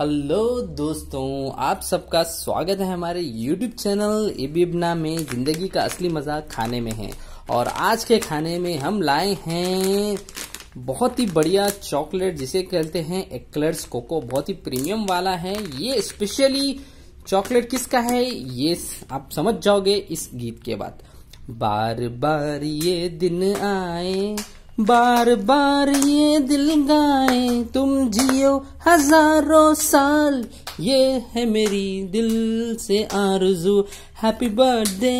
hello दोस्तों आप सबका स्वागत है हमारे यूट्यूब चैनल इबिबना में ज़िंदगी का असली मज़ा खाने में है और आज के खाने में हम लाए हैं बहुत ही बढ़िया चॉकलेट जिसे कहते हैं एक्लर्स कोको बहुत ही प्रीमियम वाला है ये स्पेशली चॉकलेट किसका है ये आप समझ जाओगे इस गीत के बाद बार बार ये दिन आए बार बार ये दिल गाए तुम जियो हजारों साल ये है मेरी दिल से आरजू हैप्पी बर्थडे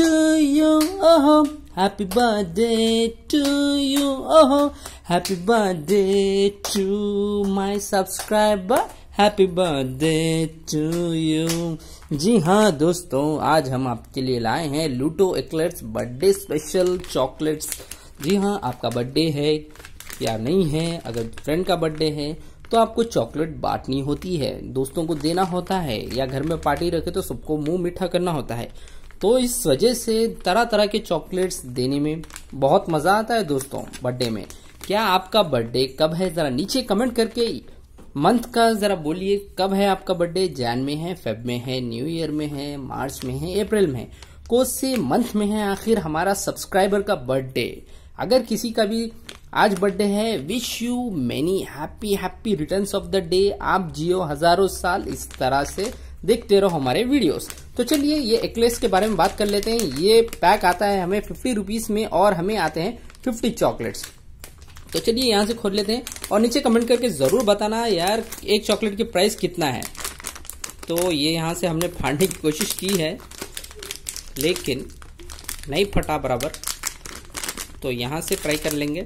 टू यू ओहो हैप्पी बर्थडे टू यू ओहो happy birthday to my subscriber happy birthday to you जी हाँ दोस्तों आज हम आपके लिए लाए हैं Lotte Eclairs birthday special chocolates जी हाँ आपका बर्थडे है या नहीं है अगर फ्रेंड का बर्थडे है तो आपको चॉकलेट बांटनी होती है दोस्तों को देना होता है या घर में पार्टी रखे तो सबको मुंह मीठा करना होता है तो इस वजह से तरह तरह के चॉकलेट्स देने में बहुत मजा आता है दोस्तों बर्थडे में क्या आपका बर्थडे कब है जरा नीचे कमेंट करके मंथ का जरा बोलिए कब है आपका बर्थडे जैन में है फेब में है न्यू ईयर में है मार्च में है अप्रैल में है कौन से मंथ में है आखिर हमारा सब्सक्राइबर का बर्थडे अगर किसी का भी आज बर्थडे है wish you many happy happy return of the day आप जियो हजारों साल इस तरह से देखते रहो हमारे वीडियोस तो चलिए ये एक्लेस के बारे में बात कर लेते हैं ये पैक आता है हमें फिफ्टी रुपीज में और हमें आते हैं फिफ्टी चॉकलेट्स तो चलिए यहाँ से खोल लेते हैं और नीचे कमेंट करके जरूर बताना यार एक चॉकलेट की प्राइस कितना है तो ये यहाँ से हमने फाड़ने की कोशिश की है लेकिन नहीं फटा बराबर तो यहां से ट्राई कर लेंगे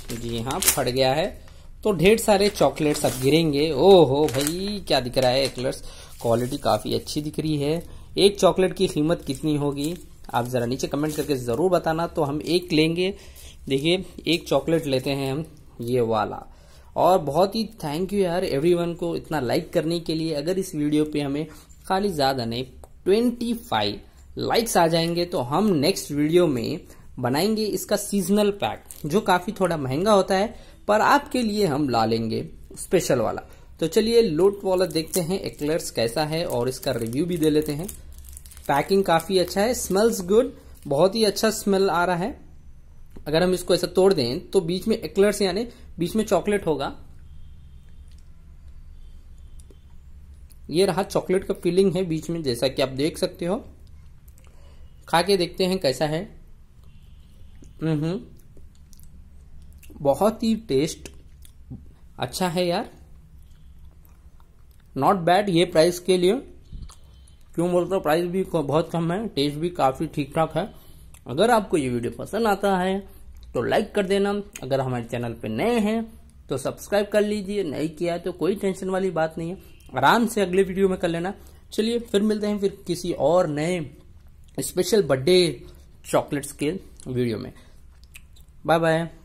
तो जी हाँ फट गया है तो ढेर सारे चॉकलेट्स अब गिरेंगे ओहो भाई क्या दिख रहा है एक्लर्स क्वालिटी काफ़ी अच्छी दिख रही है एक चॉकलेट की कीमत कितनी होगी आप ज़रा नीचे कमेंट करके ज़रूर बताना तो हम एक लेंगे देखिए एक चॉकलेट लेते हैं हम ये वाला और बहुत ही थैंक यू यार एवरीवन को इतना लाइक करने के लिए अगर इस वीडियो पे हमें खाली ज़्यादा नहीं ट्वेंटी फाइव लाइक्स आ जाएंगे तो हम नेक्स्ट वीडियो में बनाएंगे इसका सीजनल पैक जो काफ़ी थोड़ा महंगा होता है पर आपके लिए हम ला लेंगे स्पेशल वाला तो चलिए लोट वाला देखते हैं एक्लर्स कैसा है और इसका रिव्यू भी दे लेते हैं पैकिंग काफ़ी अच्छा है स्मेल्स गुड बहुत ही अच्छा स्मेल आ रहा है अगर हम इसको ऐसा तोड़ दें तो बीच में एक्लर्स यानी बीच में चॉकलेट होगा ये रहा चॉकलेट का फीलिंग है बीच में जैसा कि आप देख सकते हो खा के देखते हैं कैसा है बहुत ही टेस्ट अच्छा है यार नॉट बैड ये प्राइस के लिए क्यों बोलते हो प्राइस भी बहुत कम है टेस्ट भी काफ़ी ठीक ठाक है अगर आपको ये वीडियो पसंद आता है तो लाइक कर देना अगर हमारे चैनल पे नए हैं तो सब्सक्राइब कर लीजिए नहीं किया तो कोई टेंशन वाली बात नहीं है आराम से अगले वीडियो में कर लेना चलिए फिर मिलते हैं फिर किसी और नए स्पेशल बर्थडे चॉकलेट्स के वीडियो में बाय बाय